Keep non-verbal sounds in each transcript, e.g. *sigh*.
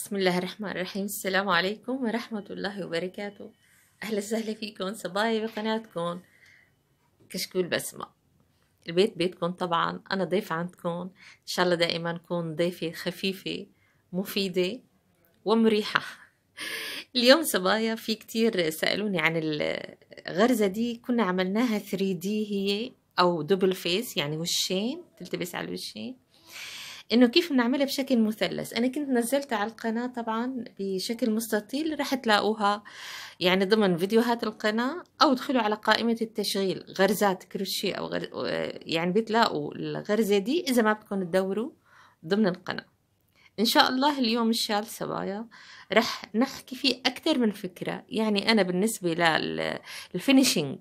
بسم الله الرحمن الرحيم السلام عليكم ورحمة الله وبركاته أهلا وسهلا فيكم صبايا بقناتكم كشكول بسمة البيت بيتكم طبعا أنا ضيف عندكم إن شاء الله دائما نكون ضيفة خفيفة مفيدة ومريحة اليوم صبايا في كتير سألوني عن الغرزة دي كنا عملناها 3D هي أو دبل فيس يعني وشين تلتبس على الوشين انه كيف بنعملها بشكل مثلث انا كنت نزلتها على القناه طبعا بشكل مستطيل رح تلاقوها يعني ضمن فيديوهات القناه او ادخلوا على قائمه التشغيل غرزات كروشيه او غر... يعني بتلاقوا الغرزه دي اذا ما بدكم تدوروا ضمن القناه ان شاء الله اليوم الشال سبايا رح نحكي فيه اكثر من فكره يعني انا بالنسبه للفينيشنج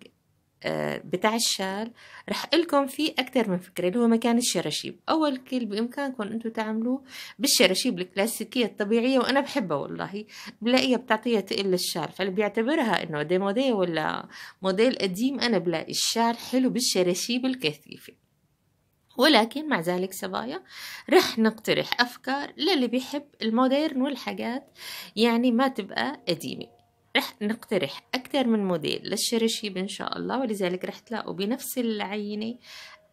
آه، بتاع الشال رح لكم فيه أكتر من فكرة اللي هو مكان الشراشيب أول كل بإمكانكم أنتم تعملوه بالشراشيب الكلاسيكية الطبيعية وأنا بحبها والله بلاقيها بتعطيها تقل الشال فاللي بيعتبرها إنه ديمودي ولا موديل قديم أنا بلاقي الشال حلو بالشراشيب الكثيفة ولكن مع ذلك سبايا رح نقترح أفكار للي بيحب الموديرن والحاجات يعني ما تبقى قديمة رح نقترح أكثر من موديل للشرشيب إن شاء الله ولذلك رح تلاقوا بنفس العينة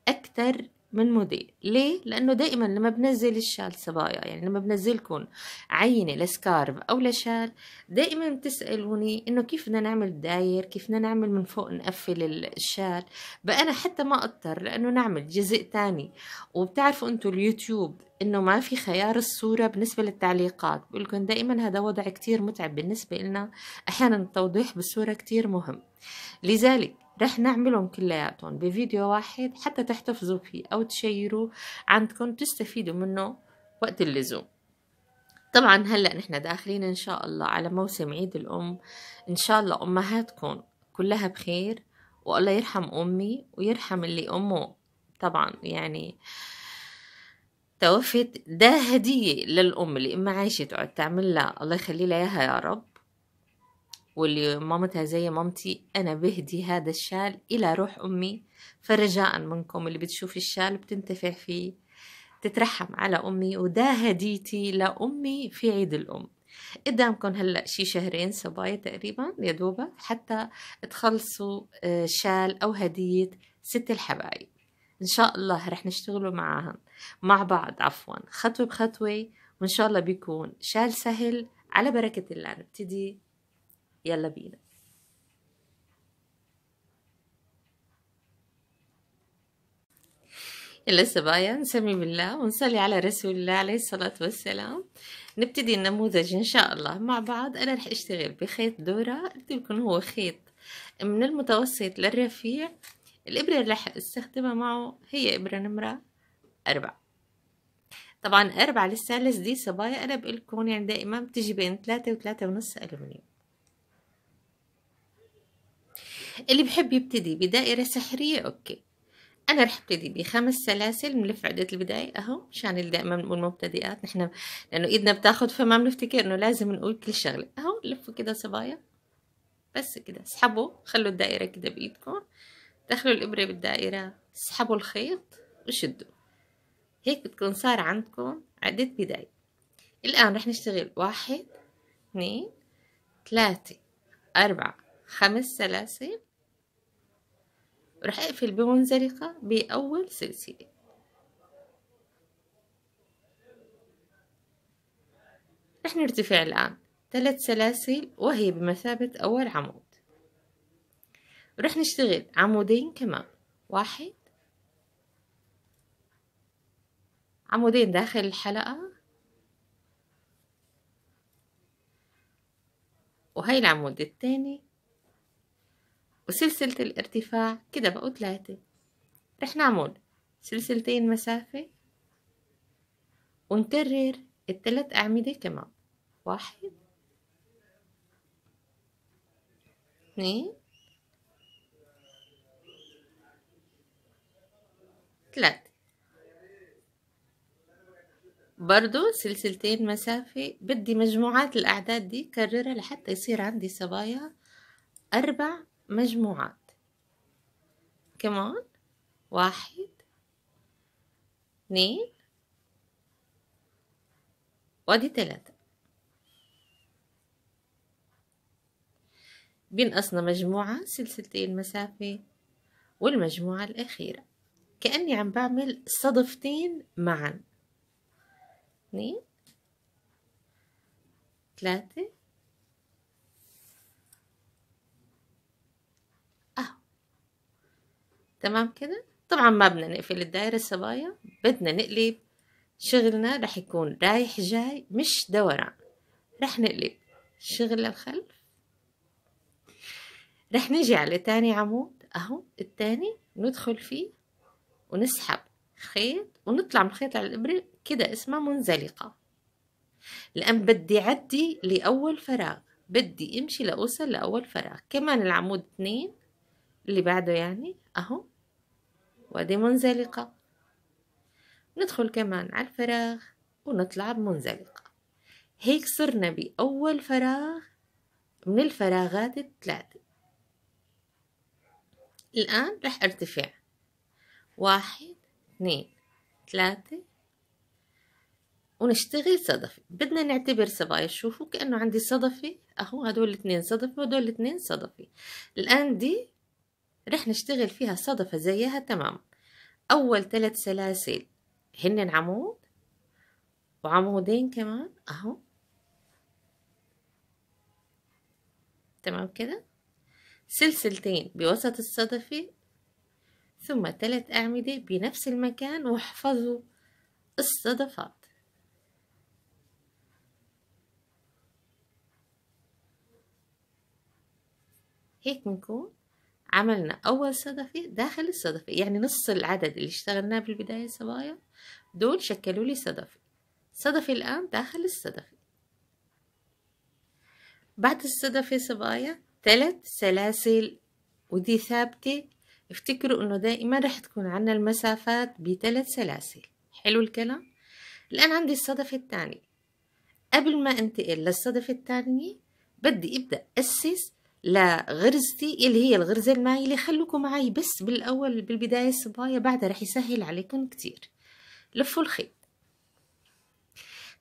أكثر من مودي ليه لانه دائما لما بنزل الشال صبايا يعني لما بنزلكم عينه لسكارف او لشال دائما بتسالوني انه كيف بدنا نعمل داير كيف بدنا نعمل من فوق نقفل الشال بقى انا حتى ما اضطر لانه نعمل جزء تاني وبتعرفوا انتم اليوتيوب انه ما في خيار الصورة بالنسبة للتعليقات بقولكم دائما هذا وضع كتير متعب بالنسبة لنا احيانا التوضيح بالصورة كتير مهم لذلك رح نعملهم كلياتهم بفيديو واحد حتى تحتفظوا فيه أو تشيروا عندكم تستفيدوا منه وقت اللزوم طبعا هلأ نحن داخلين إن شاء الله على موسم عيد الأم إن شاء الله أمهاتكم كلها بخير والله يرحم أمي ويرحم اللي أمه طبعا يعني توفت ده هدية للأم اللي ما عايشة تقعد تعمل لها الله يخلي لها يا رب واللي مامتها زي مامتي أنا بهدي هذا الشال إلى روح أمي فرجاء منكم اللي بتشوف الشال بتنتفع فيه تترحم على أمي ودا هديتي لأمي في عيد الأم قدامكم هلا شي شهرين صبايا تقريبا يا دوبك حتى تخلصوا آه، شال او هديه ست الحبايب ان شاء الله رح نشتغلوا معاهم مع بعض عفوا خطوه بخطوه وان شاء الله بيكون شال سهل على بركه الله نبتدي يلا بينا يلا سبايا نسمي بالله ونصلي على رسول الله عليه الصلاة والسلام نبتدي النموذج إن شاء الله مع بعض أنا رح أشتغل بخيط دورة قلت لكم هو خيط من المتوسط للرفيع الإبرة اللي رح استخدمها معه هي إبرة نمرة أربعة طبعا أربعة للثالث دي صبايا أنا بقول لكم يعني دائما بتجي بين ثلاثة وثلاثة ونص ألومنيوم اللي بحب يبتدي بدائرة سحرية أوكي أنا رح أبتدي بخمس سلاسل ملف عدة البداية أهو مشان دائما بنقول مبتدئات نحن لأنه إيدنا بتاخد فما بنفتكر إنه لازم نقول كل شغلة أهو لفوا كده صبايا بس كده اسحبوا خلوا الدائرة كده بإيدكم دخلوا الإبرة بالدائرة اسحبوا الخيط وشدوا هيك بتكون صار عندكم عدة بداية الآن رح نشتغل واحد اثنين ثلاثة أربعة خمس سلاسل راح اقفل بمنزلقة بأول سلسلة راح نرتفع الآن ثلاث سلاسل وهي بمثابة أول عمود راح نشتغل عمودين كمان واحد عمودين داخل الحلقة وهي العمود الثاني وسلسلة الارتفاع كده بقوا تلاتة رح نعمل سلسلتين مسافة ونكرر التلات أعمدة كمان واحد اثنين ثلاثة برضو سلسلتين مسافة بدي مجموعات الأعداد دي كررها لحتى يصير عندي صبايا أربع مجموعات كمان واحد اثنين وادي ثلاثة بينقصنا مجموعة سلسلتين مسافة والمجموعة الأخيرة كأني عم بعمل صدفتين معا اثنين ثلاثة تمام كده طبعا ما بدنا نقفل الدائرة الصبايا بدنا نقلب شغلنا رح يكون رايح جاي مش دوران رح نقلب شغل للخلف رح نجي على تاني عمود اهو التاني ندخل فيه ونسحب خيط ونطلع من خيط على الإبرة كده اسمها منزلقة لأن بدي عدي لأول فراغ بدي امشي لأوصل لأول فراغ كمان العمود اتنين اللي بعده يعني أهو منزلقة ندخل كمان على الفراغ ونطلع بمنزلقة هيك صرنا بأول فراغ من الفراغات الثلاثة الآن رح ارتفع واحد اثنين ثلاثة ونشتغل صدفة بدنا نعتبر صبايا شوفوا كأنه عندي صدفة أهو هدول الاثنين صدفة وهدول الاثنين صدفة الآن دي رح نشتغل فيها صدفة زيها تمام أول ثلاث سلاسل هن عمود وعمودين كمان أهو تمام كده سلسلتين بوسط الصدفة ثم ثلاث أعمدة بنفس المكان واحفظوا الصدفات هيك بنكون عملنا أول صدفة داخل الصدفة يعني نص العدد اللي اشتغلناه بالبداية صبايا دول شكلوا لي صدفة صدفة الآن داخل الصدفة بعد الصدفة صبايا ثلاث سلاسل ودي ثابتة افتكروا انه دائما رح تكون عنا المسافات بثلاث سلاسل حلو الكلام الآن عندي الصدفة الثانية قبل ما انتقل للصدفة الثانية بدي ابدأ اسس لغرزتي اللي هي الغرزة اللي خلوكم معي بس بالأول بالبداية الصباية بعدها رح يسهل عليكم كتير لفوا الخيط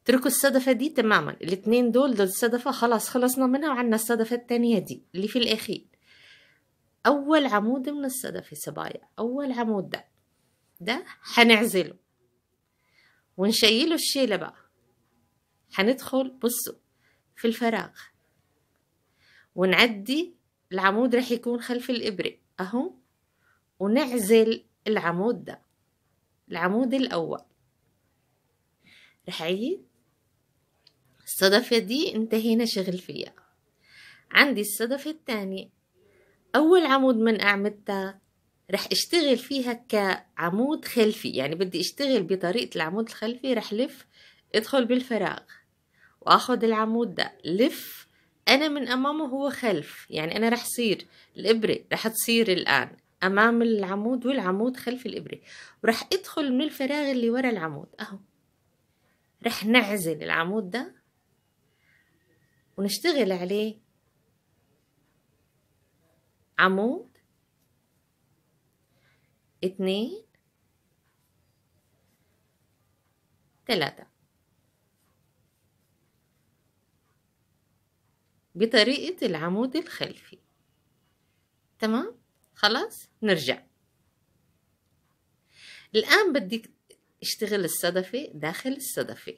اتركوا الصدفة دي تماما الاتنين دول دول الصدفة خلاص خلصنا منها وعنا الصدفة التانية دي اللي في الأخير أول عمود من الصدفة صبايا أول عمود ده ده هنعزله ونشيله الشيلة بقى هندخل بصوا في الفراغ ونعدي العمود رح يكون خلف الإبرة أهو ونعزل العمود ده العمود الأول رح أعيد الصدفة دي انتهينا شغل فيها عندي الصدفة الثانية أول عمود من أعمدتها رح اشتغل فيها كعمود خلفي يعني بدي اشتغل بطريقة العمود الخلفي رح لف ادخل بالفراغ واخد العمود ده لف أنا من أمامه هو خلف يعني أنا رح صير الإبرة رح تصير الآن أمام العمود والعمود خلف الإبرة ورح أدخل من الفراغ اللي ورا العمود أهو رح نعزل العمود ده ونشتغل عليه عمود اتنين تلاتة بطريقة العمود الخلفي تمام خلاص نرجع الآن بدي اشتغل الصدفة داخل الصدفة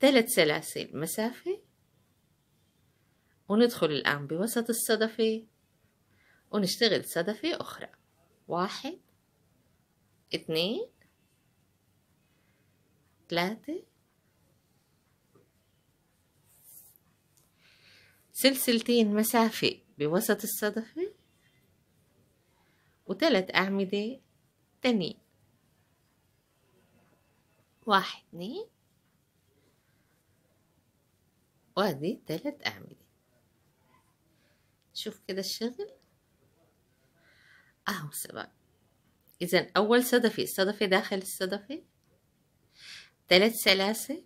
ثلاث سلاسل مسافة وندخل الآن بوسط الصدفة ونشتغل صدفة أخرى واحد اثنين ثلاثة سلسلتين مسافة بوسط الصدفة وثلاث أعمدة تانيين واحد اثنين وهذه ثلاث أعمدة شوف كده الشغل أهو سبب إذا أول صدفة الصدفة داخل الصدفة ثلاث سلاسل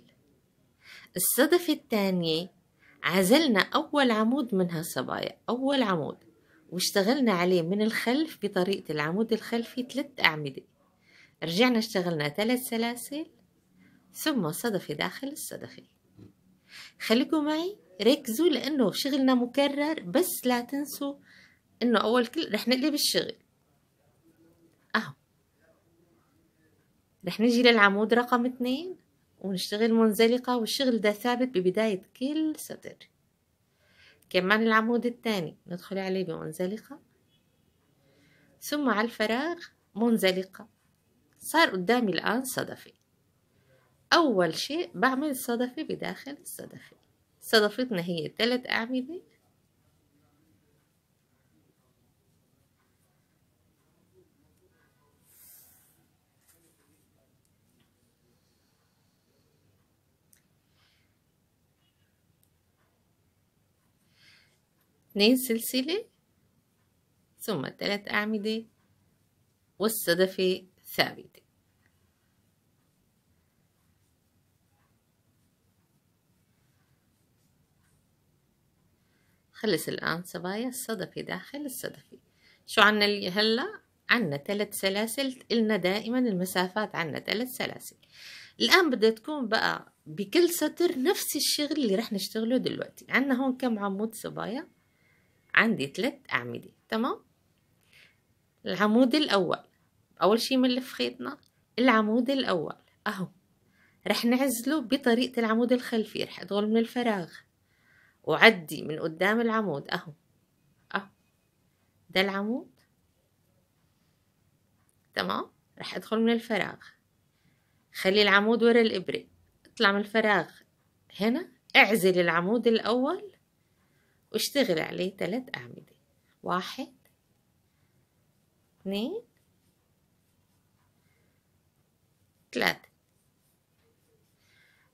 الصدفة الثانية عزلنا أول عمود من هالصبايا أول عمود واشتغلنا عليه من الخلف بطريقة العمود الخلفي ثلاث أعمدة رجعنا اشتغلنا ثلاث سلاسل ثم صدفة داخل الصدفة خليكم معي ركزوا لأنه شغلنا مكرر بس لا تنسوا أنه أول كل رح نقلب الشغل أهو رح نجي للعمود رقم اثنين ونشتغل منزلقة والشغل ده ثابت ببداية كل سطر كمان العمود الثاني ندخل عليه بمنزلقة ثم على الفراغ منزلقة صار قدامي الآن صدفي أول شيء بعمل صدفي بداخل الصدفي صدفتنا هي ثلاث أعمدة اثنين سلسلة ثم ثلاث أعمدة والصدفة ثابتة خلص الآن صبايا الصدفة داخل الصدفة شو عنا هلا عنا ثلاث سلاسل إلنا دائما المسافات عنا ثلاث سلاسل الآن بدها تكون بقى بكل سطر نفس الشغل اللي رح نشتغله دلوقتي عنا هون كم عمود صبايا عندي ثلاث أعمدة تمام العمود الأول أول شي بنلف خيطنا العمود الأول أهو رح نعزله بطريقة العمود الخلفي رح أدخل من الفراغ وعدي من قدام العمود أهو أهو ده العمود تمام رح أدخل من الفراغ خلي العمود ورا الإبرة اطلع من الفراغ هنا اعزل العمود الأول واشتغل عليه تلات أعمدة واحد اثنين ثلاثة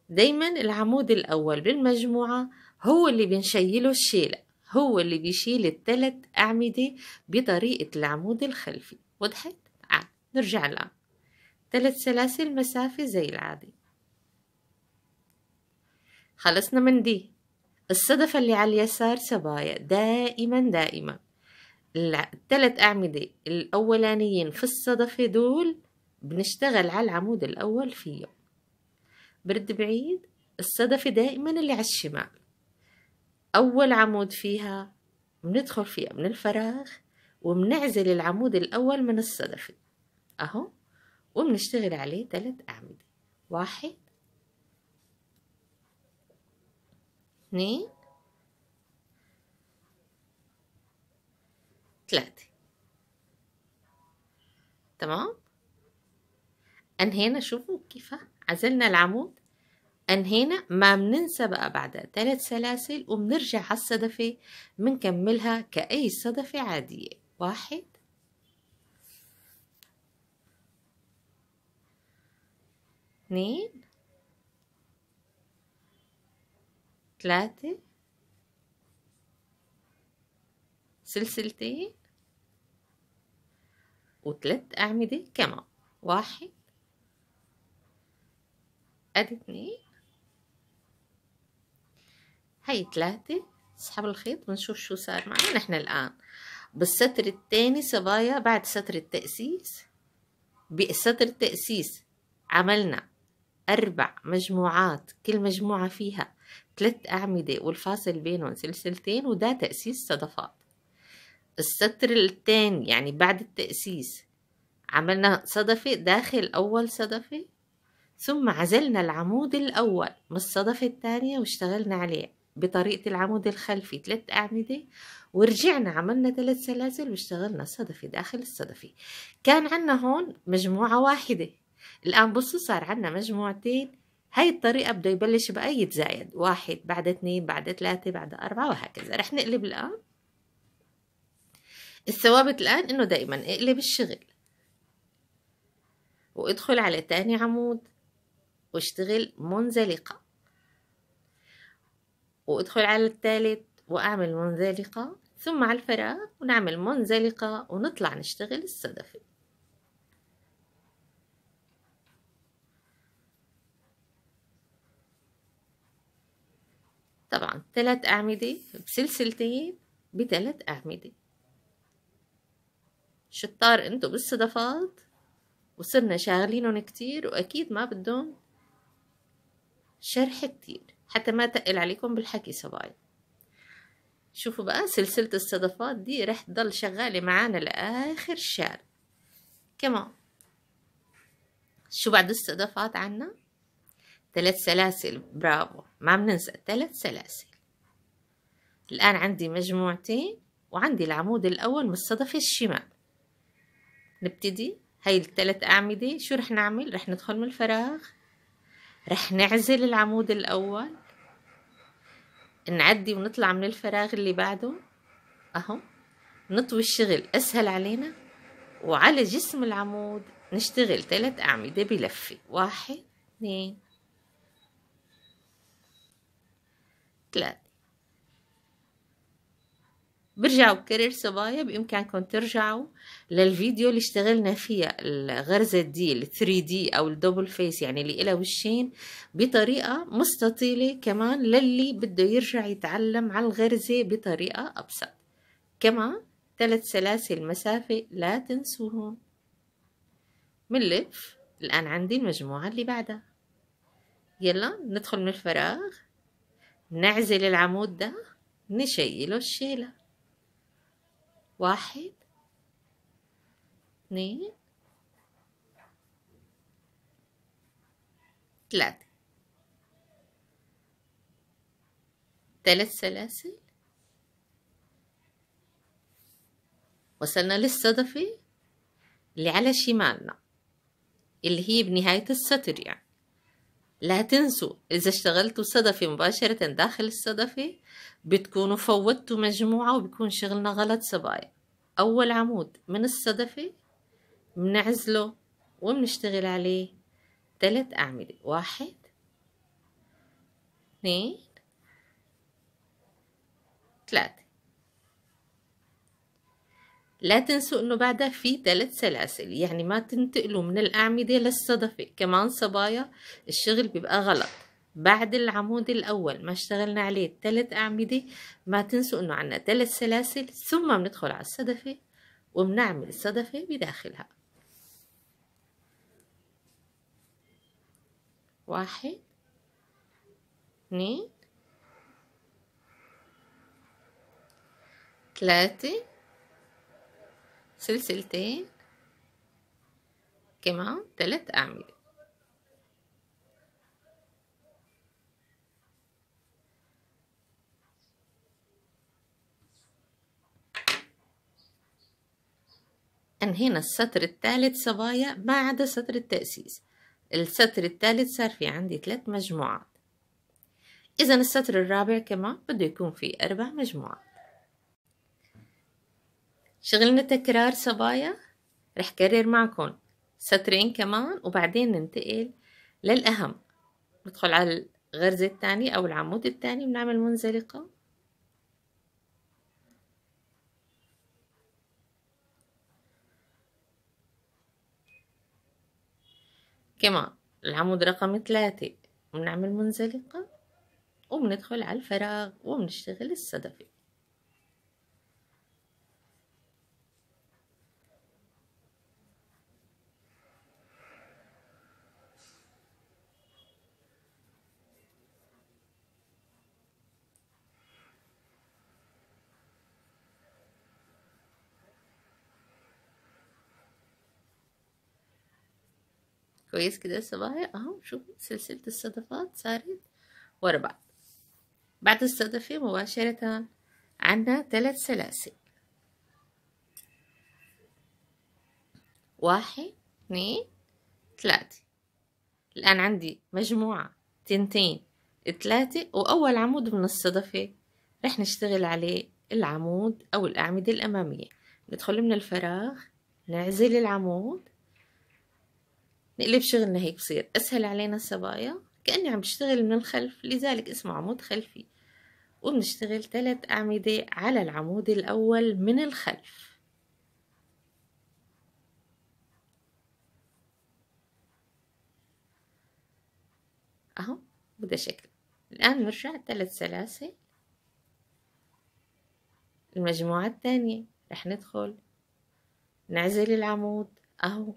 دايما العمود الأول بالمجموعة هو اللي بنشيله الشيلة هو اللي بيشيل التلات أعمدة بطريقة العمود الخلفي وضحت؟ تعال نرجع الآن ثلاث سلاسل مسافة زي العادي خلصنا من دي الصدفة اللي على اليسار سبايا دائما دائما الثلاث أعمدة الأولانيين في الصدفة دول بنشتغل على العمود الأول فيه برد بعيد الصدفة دائما اللي على الشمال أول عمود فيها بندخل فيها من الفراغ وبنعزل العمود الأول من الصدفة أهو وبنشتغل عليه ثلاث أعمدة واحد اتنين ثلاثة تمام انهينا شوفوا كيف عزلنا العمود انهينا ما بننسى بقى بعد ثلاث سلاسل وبنرجع على الصدفة بنكملها كأي صدفة عادية واحد اثنين ثلاثة سلسلتين وثلاث أعمدة كمان واحد أدي اثنين هاي ثلاثة اسحب الخيط ونشوف شو صار معنا نحن الآن بالسطر الثاني صبايا بعد سطر التأسيس بسطر التأسيس عملنا أربع مجموعات كل مجموعة فيها ثلاث أعمدة والفاصل بينهم سلسلتين وده تأسيس صدفات السطر الثاني يعني بعد التأسيس عملنا صدفة داخل أول صدفة ثم عزلنا العمود الأول من الصدفة الثانية واشتغلنا عليه بطريقة العمود الخلفي ثلاث أعمدة ورجعنا عملنا ثلاث سلاسل واشتغلنا صدفة داخل الصدفة كان عنا هون مجموعة واحدة الآن بصوا صار عنا مجموعتين هاي الطريقة بده يبلش بأي يتزايد واحد بعد اثنين بعد ثلاثة بعد أربعة وهكذا رح نقلب الآن الثوابت الآن إنه دائما اقلب الشغل وادخل على تاني عمود واشتغل منزلقة وادخل على الثالث وأعمل منزلقة ثم على الفراغ ونعمل منزلقة ونطلع نشتغل الصدفة طبعا ثلاث أعمدة بسلسلتين بثلاث أعمدة شطار انتو بالصدفات وصرنا شاغلينهم كتير وأكيد ما بدهم شرح كتير حتى ما تقل عليكم بالحكي صبايا شوفوا بقى سلسلة الصدفات دي رح تضل شغالة معانا لآخر الشهر كمان شو بعد الصدفات عنا؟ ثلاث سلاسل برافو ما بننسى ثلاث سلاسل الآن عندي مجموعتين وعندي العمود الأول من الصدف الشمال نبتدي هاي الثلاث أعمدة شو رح نعمل رح ندخل من الفراغ رح نعزل العمود الأول نعدي ونطلع من الفراغ اللي بعده أهو نطوي الشغل أسهل علينا وعلى جسم العمود نشتغل ثلاث أعمدة بلفة واحد اثنين ثلاثة برجع بكرر صبايا بإمكانكم ترجعوا للفيديو اللي اشتغلنا فيه الغرزة دي ال 3 دي أو الدبل فيس يعني اللي إلها وشين بطريقة مستطيلة كمان للي بده يرجع يتعلم على الغرزة بطريقة أبسط كمان ثلاث سلاسل مسافة لا تنسوهم بنلف الآن عندي المجموعة اللي بعدها يلا ندخل من الفراغ نعزل العمود ده نشيله الشيلة واحد اثنين ثلاثة ثلاث سلاسل وصلنا للصدفة اللي على شمالنا اللي هي بنهاية السطر يعني لا تنسوا إذا اشتغلتوا صدفي مباشرة داخل الصدفي بتكونوا فوتوا مجموعة وبكون شغلنا غلط صبايا أول عمود من الصدفي بنعزله وبنشتغل عليه ثلاث أعمدة واحد اثنين ثلاثة لا تنسوا انه بعدها في ثلاث سلاسل يعني ما تنتقلوا من الاعمدة للصدفة كمان صبايا الشغل بيبقى غلط بعد العمود الاول ما اشتغلنا عليه ثلاث اعمدة ما تنسوا انه عنا ثلاث سلاسل ثم بندخل على الصدفة وبنعمل صدفة بداخلها واحد اثنين ثلاثة سلسلتين كمان ثلاث أعمدة أنهينا السطر الثالث صبايا ما عدا سطر التأسيس السطر الثالث صار في عندي ثلاث مجموعات إذا السطر الرابع كمان بده يكون فيه أربع مجموعات شغلنا تكرار صبايا رح كرر معكم سطرين كمان وبعدين ننتقل للأهم ندخل على الغرزة الثانية أو العمود الثاني بنعمل منزلقة كمان العمود رقم ثلاثة بنعمل منزلقة وبندخل على الفراغ وبنشتغل الصدفة كويس كده الصبايا اهو شوفوا سلسلة الصدفات صارت ورا بعض بعد الصدفة مباشرة عندنا ثلاث سلاسل واحد اثنين ثلاثة الآن عندي مجموعة تنتين ثلاثة وأول عمود من الصدفة رح نشتغل عليه العمود أو الأعمدة الأمامية ندخل من الفراغ نعزل العمود نقلب شغلنا هيك بصير أسهل علينا الصبايا كأني عم بشتغل من الخلف لذلك اسمه عمود خلفي وبنشتغل ثلاث أعمدة على العمود الأول من الخلف أهو بدا شكل الآن بنرجع ثلاث سلاسل المجموعة الثانية رح ندخل نعزل العمود أهو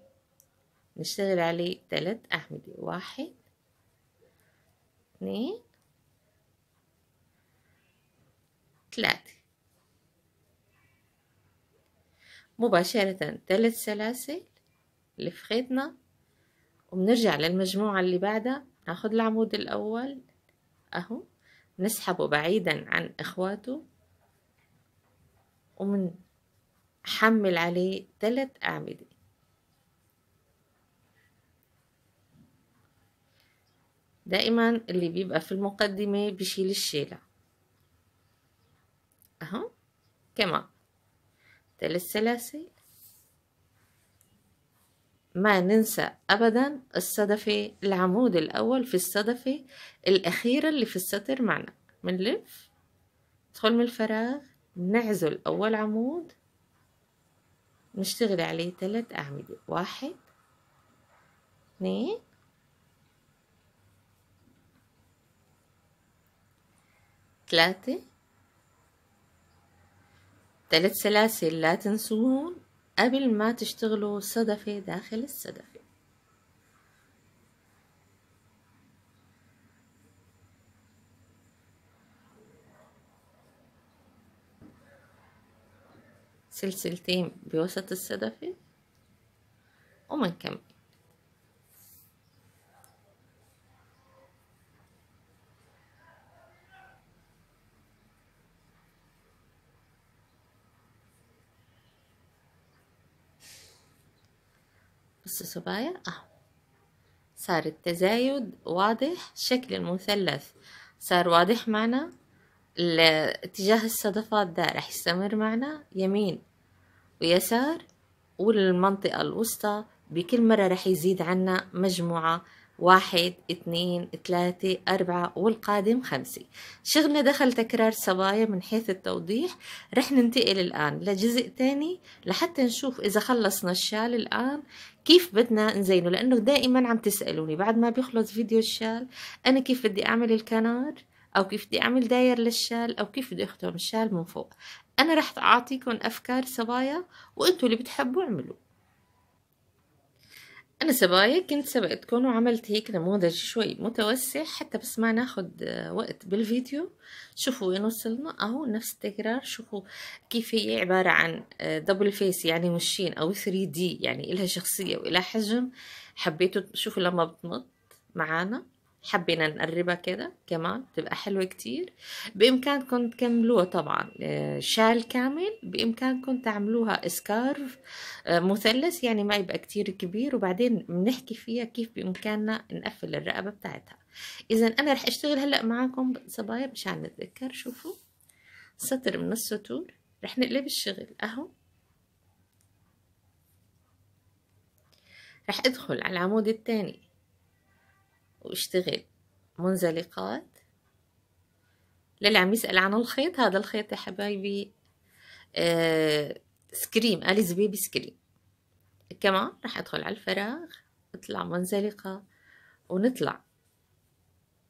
نشتغل عليه تلات أعمدة واحد اتنين ثلاثة مباشرة ثلاث سلاسل لف خيطنا وبنرجع للمجموعة اللي بعدها ناخد العمود الأول أهو نسحبه بعيدا عن إخواته ومنحمل عليه ثلاث أعمدة دائما اللي بيبقى في المقدمة بشيل الشيلة أهو كمان ثلاث سلاسل ما ننسى أبدا الصدفة العمود الأول في الصدفة الأخيرة اللي في السطر معنا بنلف ندخل من الفراغ نعزل أول عمود نشتغل عليه ثلاث أعمدة واحد اثنين ثلاثة ثلاث سلاسل لا تنسوهم قبل ما تشتغلوا صدفة داخل الصدفة سلسلتين بوسط الصدفة ومنكمل الزوايا اهو صار التزايد واضح شكل المثلث صار واضح معنا اتجاه الصدفات ده رح يستمر معنا يمين ويسار والمنطقة الوسطى بكل مرة رح يزيد عنا مجموعة واحد اثنين ثلاثة أربعة والقادم خمسة شغلنا دخل تكرار صبايا من حيث التوضيح رح ننتقل الآن لجزء تاني لحتى نشوف إذا خلصنا الشال الآن كيف بدنا نزينه لأنه دائما عم تسألوني بعد ما بيخلص فيديو الشال أنا كيف بدي أعمل الكنار أو كيف بدي أعمل داير للشال أو كيف بدي أختم الشال من فوق أنا رح أعطيكم أفكار صبايا وأنتوا اللي بتحبوا اعملوه أنا سبايا كنت سبقتكم وعملت هيك نموذج شوي متوسع حتى بس ما ناخد آه، وقت بالفيديو شوفوا وين وصلنا أهو نفس التكرار شوفوا كيف هي عبارة عن دبل آه، فيس يعني مشين أو 3 دي يعني إلها شخصية وإلها حجم حبيتوا شوفوا لما بتنط معانا حبينا نقربها كده كمان تبقى حلوة كتير بإمكانكم تكملوها طبعا آه، شال كامل بإمكانكم تعملوها اسكارف آه، مثلث يعني ما يبقى كتير كبير وبعدين بنحكي فيها كيف بإمكاننا نقفل الرقبة بتاعتها إذا أنا رح أشتغل هلأ معاكم صبايا مشان نتذكر شوفوا سطر من السطور رح نقلب الشغل أهو رح أدخل على العمود الثاني واشتغل منزلقات للي عم يسأل عن الخيط هذا الخيط يا حبايبي آه سكريم أليز بيبي سكريم كمان رح أدخل على الفراغ أطلع منزلقة ونطلع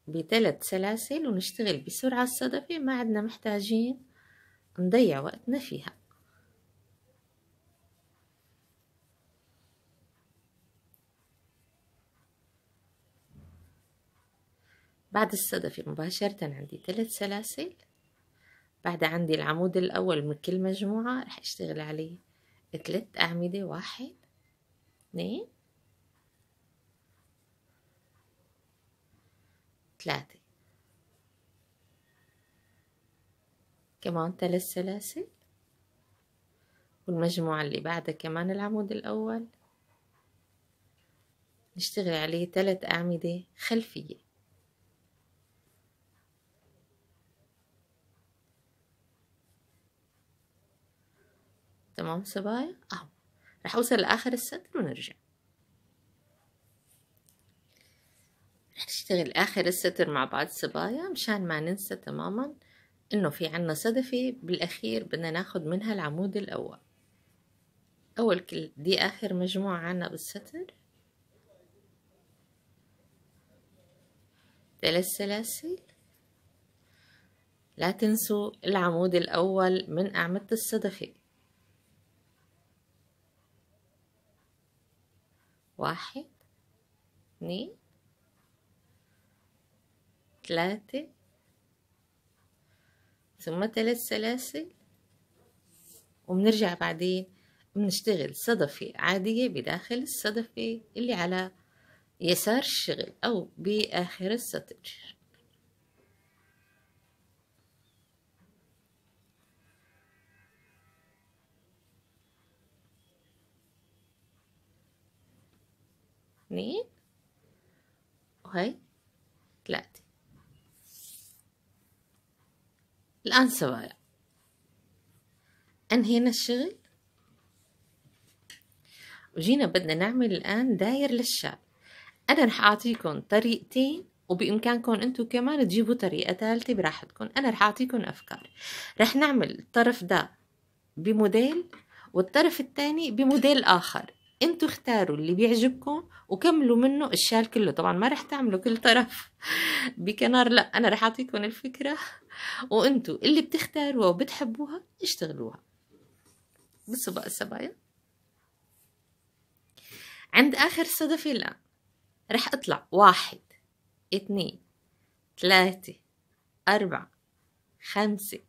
بثلاث سلاسل ونشتغل بسرعة الصدفة ما عدنا محتاجين نضيع وقتنا فيها بعد الصدفة مباشرة عندي ثلاث سلاسل بعد عندي العمود الأول من كل مجموعة رح أشتغل عليه ثلاث أعمدة واحد اثنين ثلاثة كمان ثلاث سلاسل والمجموعة اللي بعدها كمان العمود الأول نشتغل عليه ثلاث أعمدة خلفية تمام صبايا اهو راح اوصل لاخر السطر ونرجع راح نشتغل اخر السطر مع بعض صبايا مشان ما ننسى تماما انه في عنا صدفة بالاخير بدنا ناخد منها العمود الاول اول كل دي اخر مجموعة عنا بالسطر ثلاث سلاسل لا تنسوا العمود الأول من أعمدة الصدفة واحد اتنين تلاتة ثم ثلاث سلاسل وبنرجع بعدين بنشتغل صدفة عادية بداخل الصدفة اللي على يسار الشغل أو بآخر السطر اتنين وهي تلاتة الآن سوايا أنهينا الشغل وجينا بدنا نعمل الآن داير للشال أنا رح أعطيكم طريقتين وبإمكانكم أنتوا كمان تجيبوا طريقة ثالثة براحتكم أنا رح أعطيكم أفكار رح نعمل الطرف ده بموديل والطرف الثاني بموديل آخر أنتوا اختاروا اللي بيعجبكم وكملوا منه الشال كله طبعا ما رح تعملوا كل طرف بكنار لا انا رح اعطيكم الفكره وانتوا اللي بتختاروها وبتحبوها اشتغلوها بصوا بقى السبايا عند اخر صدفه لا رح اطلع واحد اتنين تلاتة أربعة خمسة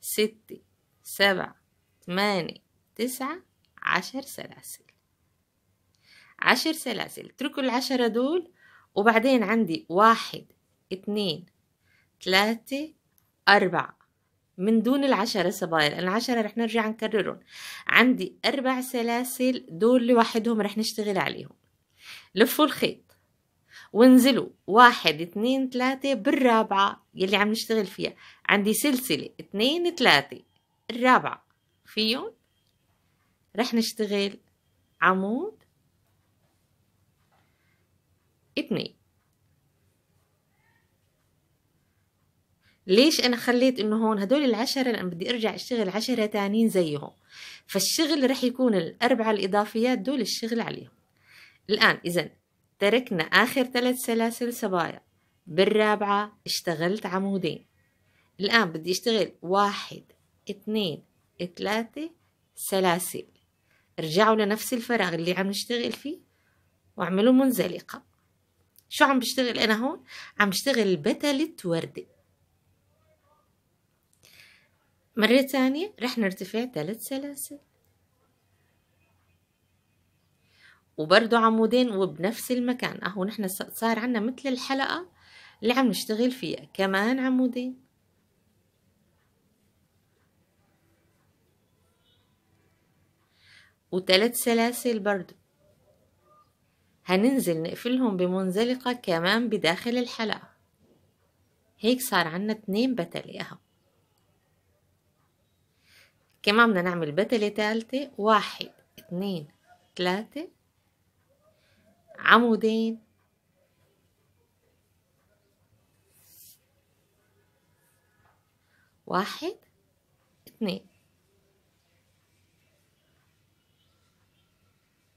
ستة سبعة ثمانية تسعة عشر سلاسل عشر سلاسل اتركوا العشرة دول وبعدين عندي واحد اتنين ثلاثة أربعة من دون العشرة صبايا لأن العشرة رح نرجع نكررهم عندي أربع سلاسل دول لوحدهم رح نشتغل عليهم لفوا الخيط وانزلوا واحد اتنين ثلاثة بالرابعة يلي عم نشتغل فيها عندي سلسلة اتنين ثلاثة الرابعة فيهم رح نشتغل عمود اثنين ليش انا خليت انه هون هدول العشرة لان بدي ارجع اشتغل عشرة تانيين زيهم فالشغل رح يكون الاربعة الاضافيات دول الشغل عليهم الان اذا تركنا اخر ثلاث سلاسل سبايا بالرابعة اشتغلت عمودين الان بدي اشتغل واحد اثنين ثلاثة سلاسل ارجعوا لنفس الفراغ اللي عم نشتغل فيه واعملوا منزلقة شو عم بشتغل انا هون عم بشتغل بتلة وردة مرة ثانية رح نرتفع ثلاث سلاسل وبردو عمودين وبنفس المكان اهو نحن صار عنا مثل الحلقة اللي عم نشتغل فيها كمان عمودين وثلاث سلاسل برضو هننزل نقفلهم بمنزلقة كمان بداخل الحلقة هيك صار عنا اتنين بتلة اهو كمان بدنا نعمل بتلة تالتة واحد اتنين تلاتة عمودين واحد اتنين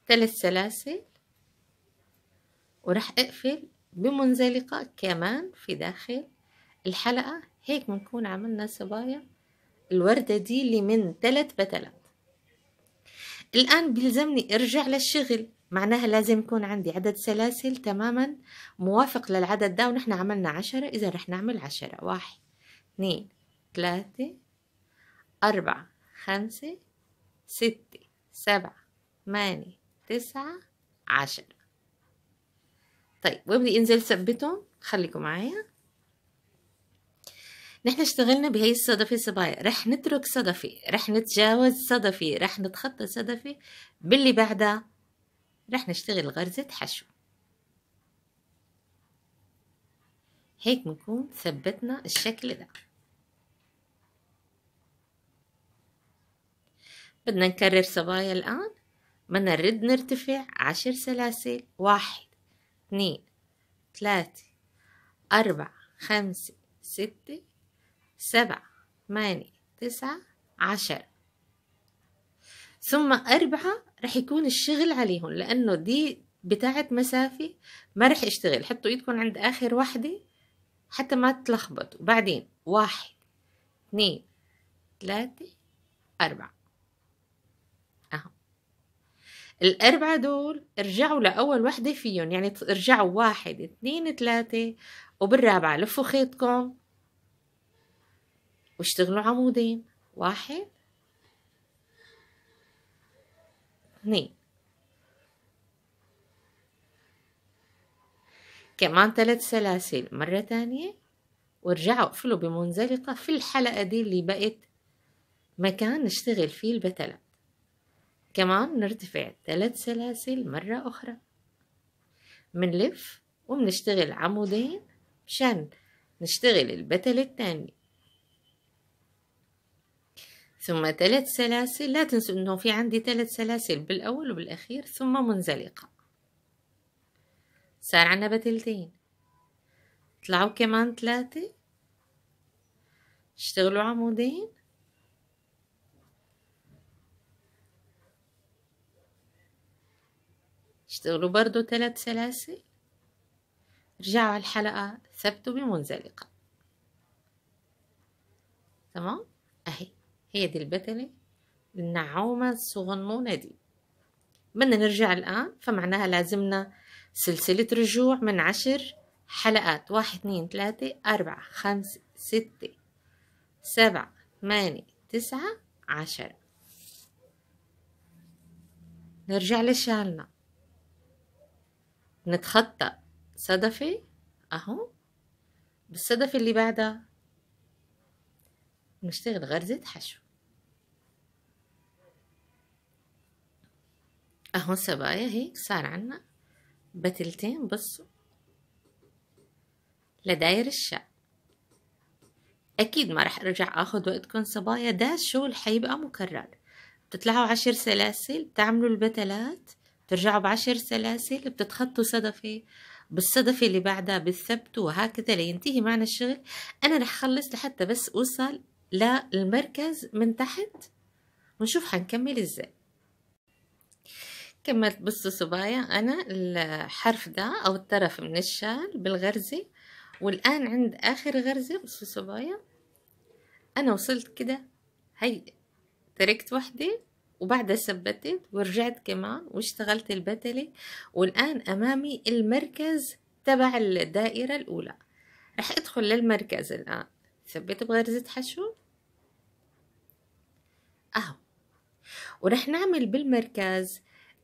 تلت سلاسل وراح اقفل بمنزلقة كمان في داخل الحلقة هيك بنكون عملنا صبايا الوردة دي اللي من ثلاث بتلات الآن بيلزمني ارجع للشغل معناها لازم يكون عندي عدد سلاسل تماما موافق للعدد ده ونحن عملنا عشرة إذا رح نعمل عشرة واحد اثنين ثلاثة أربعة خمسة ستة سبعة ثمانية تسعة عشرة طيب وابدي انزل ثبتهم خليكوا معايا نحن اشتغلنا بهي الصدفة صبايا رح نترك صدفة رح نتجاوز صدفة رح نتخطى صدفة باللي بعدها رح نشتغل غرزة حشو هيك بنكون ثبتنا الشكل ده بدنا نكرر صبايا الآن بدنا نرد نرتفع عشر سلاسل واحد اتنين تلاتة أربعة خمسة ستة سبعة ثمانية تسعة عشرة ثم أربعة رح يكون الشغل عليهم لأنه دي بتاعت مسافة ما رح اشتغل حطوا ايدكم عند آخر واحدة حتى ما تتلخبطوا وبعدين واحد اثنين ثلاثة أربعة الأربعة دول ارجعوا لأول وحدة فيهم يعني ارجعوا واحد اثنين ثلاثة وبالرابعة لفوا خيطكم واشتغلوا عمودين واحد اثنين كمان ثلاث سلاسل مرة تانية وارجعوا اقفلوا بمنزلقة في الحلقة دي اللي بقت مكان نشتغل فيه البتلة كمان نرتفع ثلاث سلاسل مرة أخرى منلف وبنشتغل عمودين مشان نشتغل البتل الثاني ثم ثلاث سلاسل لا تنسوا انه في عندي ثلاث سلاسل بالاول وبالاخير ثم منزلقة صار عنا بتلتين طلعوا كمان ثلاثة اشتغلوا عمودين اشتغلوا برضو ثلاث سلاسل رجعوا على الحلقة ثبتوا بمنزلقة تمام اهي هي دي البتلة النعومة الصغنونة دي بدنا نرجع الآن فمعناها لازمنا سلسلة رجوع من عشر حلقات واحد اثنين ثلاثة أربعة خمسة ستة سبعة ثمانية تسعة عشرة نرجع لشالنا نتخطى صدفة أهو بالصدفة اللي بعدها نشتغل غرزة حشو أهو سبايا هيك صار عنا بتلتين بصوا لداير الشق أكيد ما رح أرجع أخذ وقتكم صبايا ده الشغل حيبقى مكرر بتطلعوا عشر سلاسل بتعملوا البتلات بترجعوا بعشر سلاسل بتتخطوا صدفة بالصدفة اللي بعدها بالثبت وهكذا لينتهي معنا الشغل أنا رح خلص لحتى بس أوصل للمركز من تحت ونشوف حنكمل ازاي كملت بصوا صبايا أنا الحرف ده أو الطرف من الشال بالغرزة والآن عند آخر غرزة بصوا صبايا أنا وصلت كده هي تركت وحده وبعدها ثبتت ورجعت كمان واشتغلت البتلة والآن أمامي المركز تبع الدائرة الأولى رح أدخل للمركز الآن ثبت بغرزة حشو أهو ورح نعمل بالمركز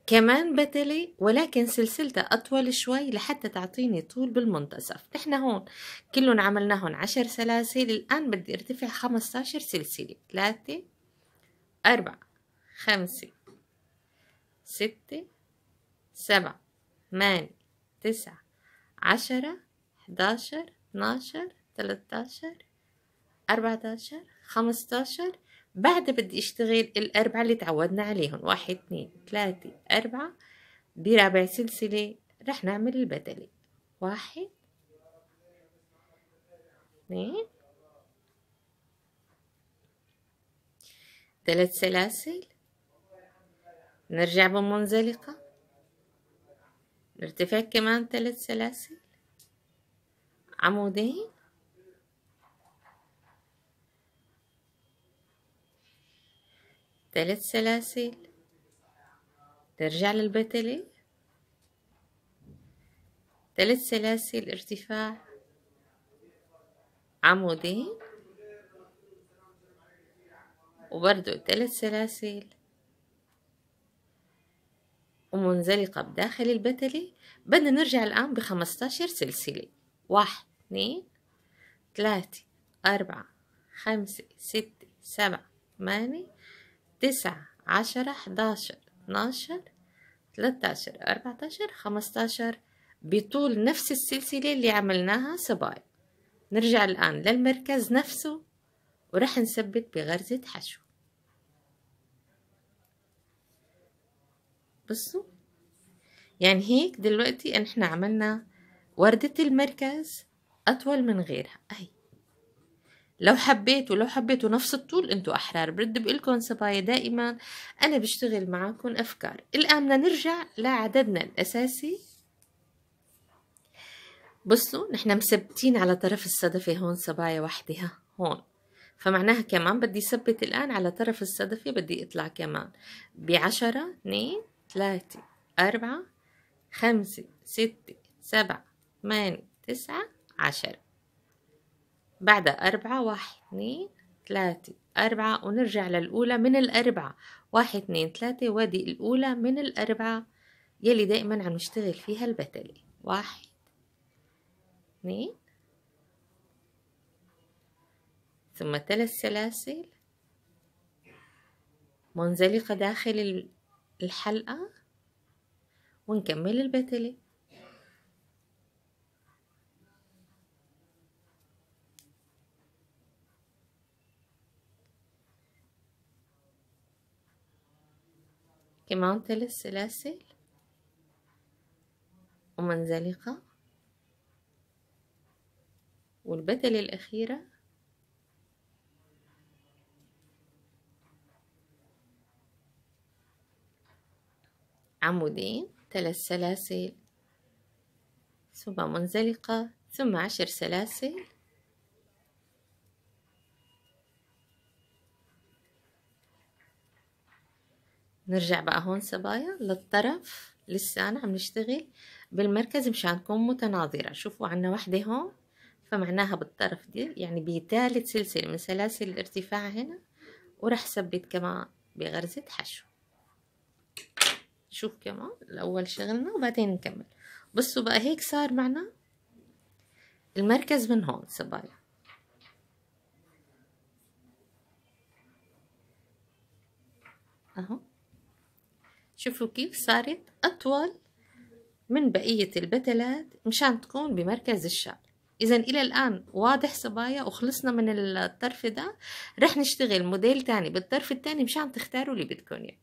كمان بتلة ولكن سلسلتها أطول شوي لحتى تعطيني طول بالمنتصف نحن هون كلهم عملناهم عشر سلاسل الآن بدي ارتفع خمسة عشر سلسلة ثلاثة أربعة خمسة ستة سبعة ثمانية تسعة عشرة حداشر اتناشر تلتاشر أربعتاشر خمستاشر بعد بدي اشتغل الأربعة اللي تعودنا عليهم واحد اثنين ثلاثة أربعة برابع سلسلة رح نعمل البدلة واحد اثنين ثلاث سلاسل نرجع بمنزلقة ارتفاع كمان ثلاث سلاسل عمودين ثلاث سلاسل نرجع للبتلة ثلاث سلاسل ارتفاع عمودين وبرضو ثلاث سلاسل ومنزلقة بداخل البتلة بدنا نرجع الآن بخمستاشر سلسلة واحد اثنين ثلاثة أربعة خمسة ستة سبعة ثمانية تسعة عشرة حداشر اتناشر تلتاشر أربعتاشر خمستاشر بطول نفس السلسلة اللي عملناها سبايا نرجع الآن للمركز نفسه ورح نثبت بغرزة حشو بصوا يعني هيك دلوقتي احنا عملنا وردة المركز أطول من غيرها أهي لو حبيتوا لو حبيتوا نفس الطول انتوا أحرار برد بقلكم صبايا دائما أنا بشتغل معاكم أفكار الآن بدنا نرجع لعددنا الأساسي بصوا نحن مثبتين على طرف الصدفة هون صبايا وحدها هون فمعناها كمان بدي ثبت الآن على طرف الصدفة بدي اطلع كمان بعشرة اثنين تلاتة أربعة خمسة ستة سبعة تمانية تسعة عشرة بعد أربعة واحد اتنين تلاتة أربعة ونرجع للأولى من الأربعة واحد اتنين تلاتة وادي الأولى من الأربعة يلي دائما عم نشتغل فيها البتلة واحد اتنين ثم ثلاث سلاسل منزلقة داخل الحلقة ونكمل البتلة كمان ثلاث سلاسل ومنزلقة والبتلة الأخيرة عمودين ثلاث سلاسل ثم منزلقة ثم عشر سلاسل نرجع بقى هون صبايا للطرف انا عم نشتغل بالمركز مشان تكون متناظرة شوفوا عنا واحدة هون فمعناها بالطرف دي يعني بتالت سلسلة من سلاسل الارتفاع هنا وراح ثبت كمان بغرزة حشو شوف كمان الأول شغلنا وبعدين نكمل بصوا بقى هيك صار معنا المركز من هون صبايا اهو شوفوا كيف صارت أطول من بقية البتلات مشان تكون بمركز الشعر إذا إلى الآن واضح صبايا وخلصنا من الطرف ده رح نشتغل موديل تاني بالطرف التاني مشان تختاروا اللي بدكم اياه